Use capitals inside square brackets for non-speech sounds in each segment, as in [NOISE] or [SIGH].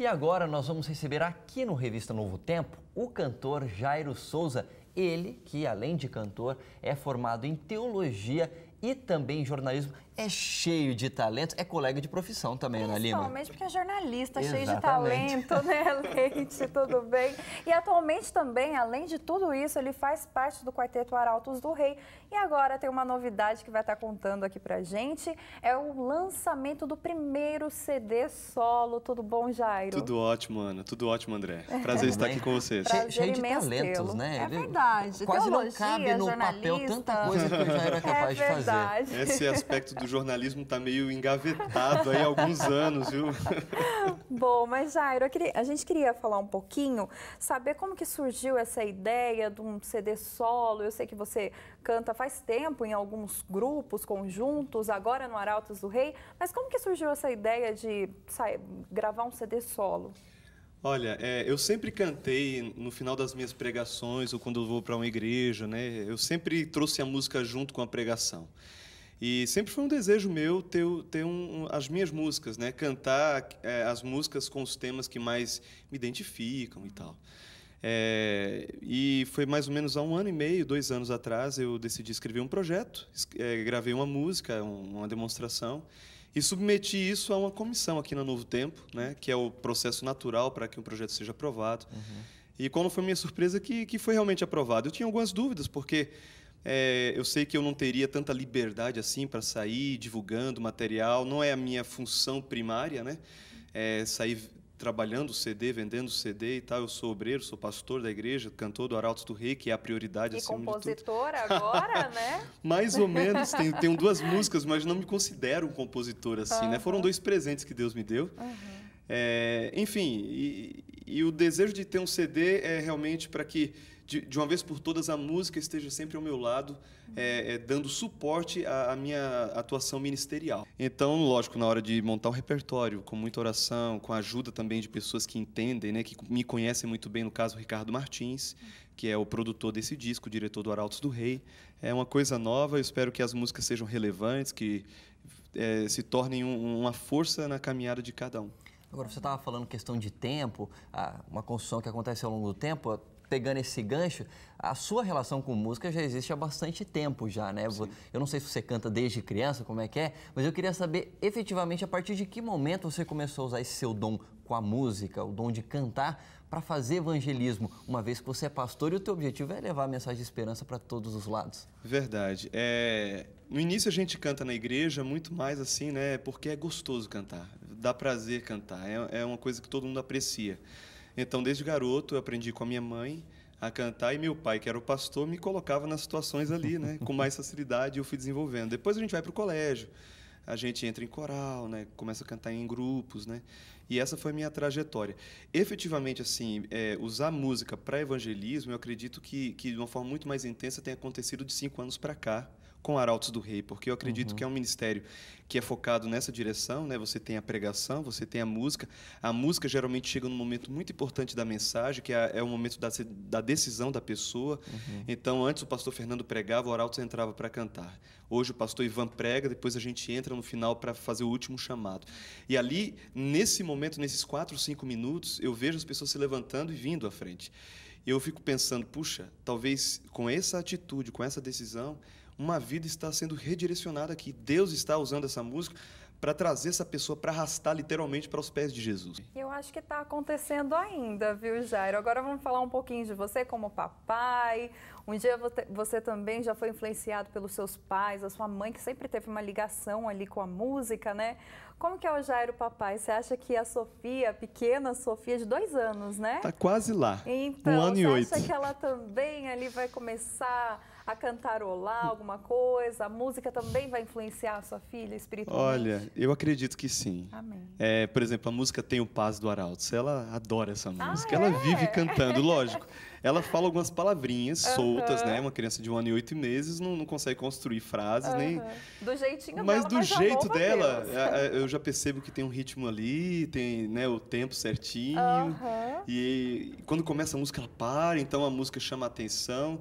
E agora nós vamos receber aqui no Revista Novo Tempo o cantor Jairo Souza, ele que além de cantor é formado em teologia e também jornalismo é cheio de talento, é colega de profissão também, Ana né, Lima. Principalmente porque é jornalista, Exatamente. cheio de talento, né, [LAUGHS] Leite? Tudo bem? E atualmente também, além de tudo isso, ele faz parte do Quarteto Arautos do Rei. E agora tem uma novidade que vai estar contando aqui pra gente. É o lançamento do primeiro CD solo. Tudo bom, Jairo? Tudo ótimo, Ana. Tudo ótimo, André. Prazer estar aqui com vocês. Prazer cheio de talentos, né? É verdade. Quase Teologia, não cabe no papel tanta coisa que o Jairo é capaz é de fazer. Esse é aspecto do [LAUGHS] jornalismo está meio engavetado aí há alguns anos, viu? [LAUGHS] Bom, mas Jairo, queria, a gente queria falar um pouquinho, saber como que surgiu essa ideia de um CD solo. Eu sei que você canta faz tempo em alguns grupos, conjuntos, agora no Arautos do Rei, mas como que surgiu essa ideia de sabe, gravar um CD solo? Olha, é, eu sempre cantei no final das minhas pregações ou quando eu vou para uma igreja, né? Eu sempre trouxe a música junto com a pregação. E sempre foi um desejo meu ter, ter um, um, as minhas músicas, né? Cantar é, as músicas com os temas que mais me identificam e tal. É, e foi mais ou menos há um ano e meio, dois anos atrás, eu decidi escrever um projeto, é, gravei uma música, um, uma demonstração, e submeti isso a uma comissão aqui na Novo Tempo, né, que é o processo natural para que um projeto seja aprovado. Uhum. E qual foi minha surpresa que, que foi realmente aprovado? Eu tinha algumas dúvidas, porque é, eu sei que eu não teria tanta liberdade assim para sair divulgando material, não é a minha função primária, né? É, sair trabalhando CD, vendendo CD e tal. Eu sou obreiro, sou pastor da igreja, cantor do Arautos do Rei, que é a prioridade e compositor de tudo. agora, né? [LAUGHS] Mais ou menos. Tenho, tenho, duas músicas, mas não me considero um compositor assim, uhum. né? Foram dois presentes que Deus me deu. Uhum. É, enfim, e, e o desejo de ter um CD é realmente para que de, de, uma vez por todas a música esteja sempre ao meu lado, é, é, dando suporte à, à, minha atuação ministerial. Então, lógico, na hora de montar o repertório, com muita oração, com a ajuda também de pessoas que entendem, né, que me conhecem muito bem, no caso, o Ricardo Martins, que é o produtor desse disco, o diretor do Arautos do Rei. É uma coisa nova, eu espero que as músicas sejam relevantes, que é, se tornem um, uma força na caminhada de cada um. Agora, você estava falando questão de tempo, ah, uma construção que acontece ao longo do tempo, pegando esse gancho, a sua relação com música já existe há bastante tempo já, né? Sim. Eu não sei se você canta desde criança, como é que é, mas eu queria saber efetivamente a partir de que momento você começou a usar esse seu dom com a música, o dom de cantar, para fazer evangelismo, uma vez que você é pastor e o teu objetivo é levar a mensagem de esperança para todos os lados. Verdade. É... No início a gente canta na igreja muito mais assim, né? Porque é gostoso cantar, dá prazer cantar, é, é uma coisa que todo mundo aprecia. Então, desde garoto, eu aprendi com a minha mãe a cantar e meu pai, que era o pastor, me colocava nas situações ali, né? Com mais facilidade eu fui desenvolvendo. Depois a gente vai para o colégio, a gente entra em coral, né? Começa a cantar em grupos, né? E essa foi a minha trajetória. Efetivamente, assim, é, usar música para evangelismo, eu acredito que, que de uma forma muito mais intensa tem acontecido de cinco anos para cá com Arautos do Rei, porque eu acredito uhum. que é uhum. um ministério que é focado nessa direção, né? Você tem a pregação, você tem a música. A música geralmente chega num momento muito importante da mensagem, que é, é o momento da, da decisão da pessoa. Uhum. Então, antes o pastor Fernando pregava, o Arautos entrava para cantar. Hoje o pastor Ivan prega, depois a gente entra no final para fazer o último chamado. E ali, nesse momento, nesses quatro, cinco minutos, eu vejo as pessoas se levantando e vindo à frente. Eu fico pensando, puxa, talvez com essa atitude, com essa decisão, uma vida está sendo redirecionada aqui. Deus está usando essa música para trazer essa pessoa, para arrastar literalmente para os pés de Jesus. Eu acho que está acontecendo ainda, viu, Jairo? Agora vamos falar um pouquinho de você como papai. Um dia você também já foi influenciado pelos seus pais, a sua mãe, que sempre teve uma ligação ali com a música, né? Como que é o Jairo papai? Você acha que a Sofia, a pequena Sofia, de dois anos, né? Tá quase lá, então, um ano e oito. Então, você acha que ela também ali vai começar a cantarolar hum. alguma coisa? A música também vai influenciar a sua filha espiritualmente? Olha, eu acredito que sim. Amém. É, por exemplo, a música Tem o Paz do Arautos. Ela adora essa ah, música. Ah, ela é? vive cantando, lógico. Ela fala algumas palavrinhas uhum. soltas, né? Uma criança de um ano e oito meses não, não consegue construir frases, uhum. nem... Do jeitinho mas do mas jeito dela, eu já percebo que tem um ritmo ali, tem né, o tempo certinho. Uhum. E quando começa a música, ela para, então a música chama a atenção.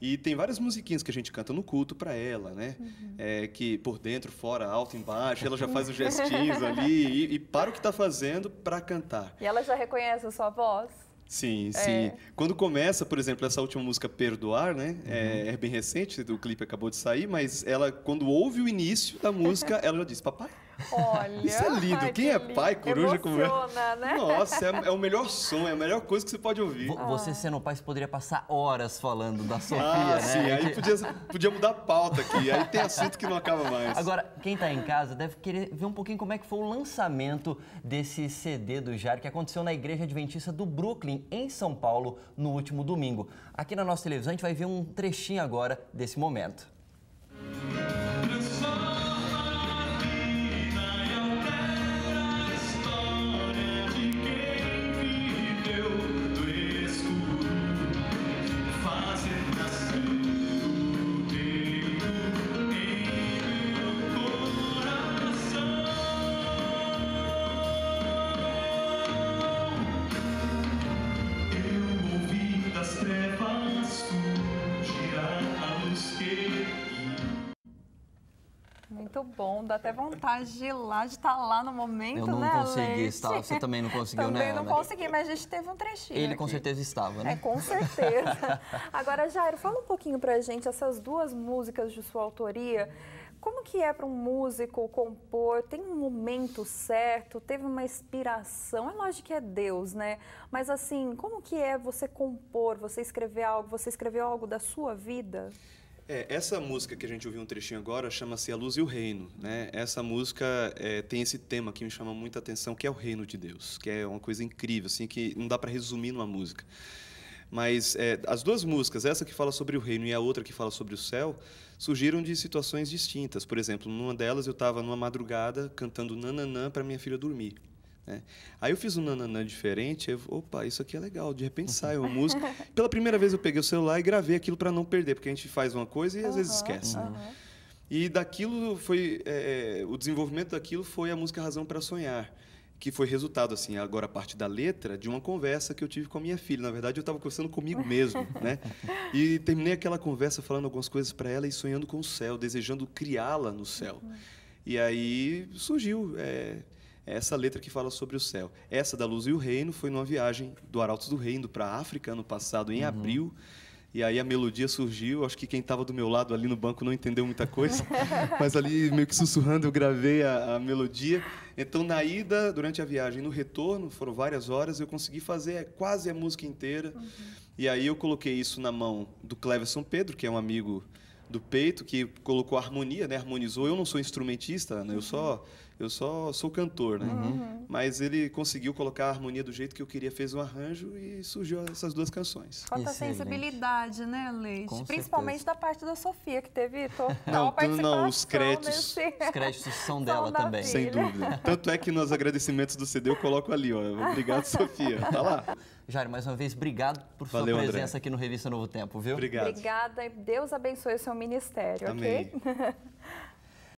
E tem várias musiquinhas que a gente canta no culto para ela, né? Uhum. É, que por dentro, fora, alto, embaixo, ela já faz os [LAUGHS] gestinhos ali e, e para o que está fazendo para cantar. E ela já reconhece a sua voz? Sim, é. sim. É. Quando começa, por exemplo, essa última música Perdoar, né? É, uhum. É, é, bem recente, o clipe acabou de sair, mas ela, quando ouve o início da música, [LAUGHS] ela já diz, papai, Olha, Isso é lindo. Ai, Quem que é lindo. pai, coruja Emociona, conversa. Né? Nossa, é, é, o melhor som, é a melhor coisa que você pode ouvir. Você sendo pai, você poderia passar horas falando da Sofia, ah, né? Sim, aí podia, podia mudar a pauta aqui. Aí tem assunto que não acaba mais. Agora, quem está em casa deve querer ver um pouquinho como é que foi o lançamento desse CD do Jar, que aconteceu na Igreja Adventista do Brooklyn, em São Paulo, no último domingo. Aqui na nossa televisão, a gente vai ver um trechinho agora desse momento. muito bom, dá até vontade de ir lá, de estar tá lá no momento, né, Eu não né, consegui Leite? estar, você também não conseguiu, também né, Também não consegui, mas a gente teve um trechinho Ele aqui. com certeza estava, né? É, com certeza. [LAUGHS] Agora, Jairo, fala um pouquinho pra gente, essas duas músicas de sua autoria, como que é para um músico compor? Tem um momento certo? Teve uma inspiração? É lógico que é Deus, né? Mas assim, como que é você compor, você escrever algo? Você escreveu algo da sua vida? É, essa música que a gente ouviu um trechinho agora chama-se A Luz e o Reino. Né? Essa música é, tem esse tema que me chama muita atenção, que é o reino de Deus, que é uma coisa incrível, assim, que não dá para resumir numa música. Mas é, as duas músicas, essa que fala sobre o reino e a outra que fala sobre o céu, surgiram de situações distintas. Por exemplo, numa delas eu estava numa madrugada cantando nananã para minha filha dormir. É. Aí eu fiz um nananã diferente, eu, opa, isso aqui é legal. De repente uhum. sai uma música. [LAUGHS] Pela primeira vez eu peguei o celular e gravei aquilo para não perder, porque a gente faz uma coisa e uhum, às vezes esquece. Uhum. E daquilo foi é, é, o desenvolvimento daquilo foi a música Razão para Sonhar, que foi resultado assim agora a parte da letra de uma conversa que eu tive com a minha filha. Na verdade eu estava conversando comigo mesmo, [LAUGHS] né? E terminei aquela conversa falando algumas coisas para ela e sonhando com o céu, desejando criá-la no céu. Uhum. E aí surgiu. É, é essa letra que fala sobre o céu. Essa da Luz e o Reino foi numa viagem do Arautos do Reino para a África ano passado, em uhum. abril. E aí a melodia surgiu, acho que quem estava do meu lado ali no banco não entendeu muita coisa, [LAUGHS] mas ali meio que sussurrando eu gravei a, a, melodia. Então na ida, durante a viagem, no retorno, foram várias horas, eu consegui fazer quase a música inteira. Uhum. E aí eu coloquei isso na mão do Cleverson Pedro, que é um amigo do peito que colocou harmonia, né? Harmonizou. Eu não sou instrumentista, né? Eu só eu só sou cantor, né? Uhum. Mas ele conseguiu colocar a harmonia do jeito que eu queria, fez um arranjo e surgiu essas duas canções. Quanta Excelente. sensibilidade, né, Leite? Com Principalmente certeza. da parte da Sofia, que teve total [LAUGHS] não, participação. Não, os créditos, [LAUGHS] desse... os créditos são dela também. Filha. Sem dúvida. Tanto é que nos agradecimentos do CD eu coloco ali, ó. Obrigado, [LAUGHS] Sofia. Tá lá. Jair, mais uma vez, obrigado por Valeu, sua presença André. aqui no Revista Novo Tempo, viu? Obrigado. Obrigada. Deus abençoe o seu ministério, Amém. ok? [LAUGHS]